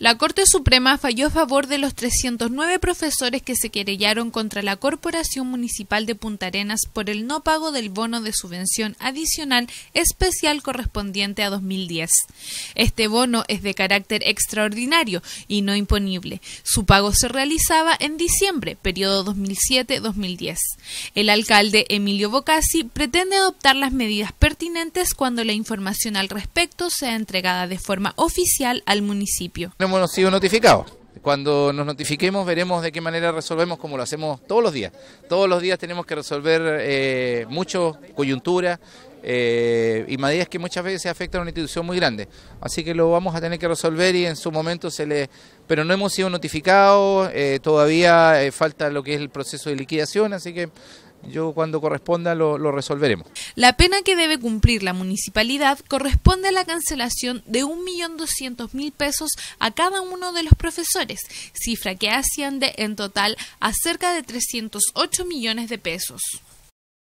La Corte Suprema falló a favor de los 309 profesores que se querellaron contra la Corporación Municipal de Punta Arenas por el no pago del bono de subvención adicional especial correspondiente a 2010. Este bono es de carácter extraordinario y no imponible. Su pago se realizaba en diciembre, periodo 2007-2010. El alcalde Emilio Bocasi pretende adoptar las medidas pertinentes cuando la información al respecto sea entregada de forma oficial al municipio hemos sido notificados. Cuando nos notifiquemos veremos de qué manera resolvemos, como lo hacemos todos los días. Todos los días tenemos que resolver eh, mucho coyuntura, eh, y medidas que muchas veces afecta a una institución muy grande. Así que lo vamos a tener que resolver y en su momento se le... Pero no hemos sido notificados, eh, todavía eh, falta lo que es el proceso de liquidación, así que yo cuando corresponda lo, lo, resolveremos. La pena que debe cumplir la municipalidad corresponde a la cancelación de 1.200.000 pesos a cada uno de los profesores, cifra que asciende en total a cerca de 308 millones de pesos.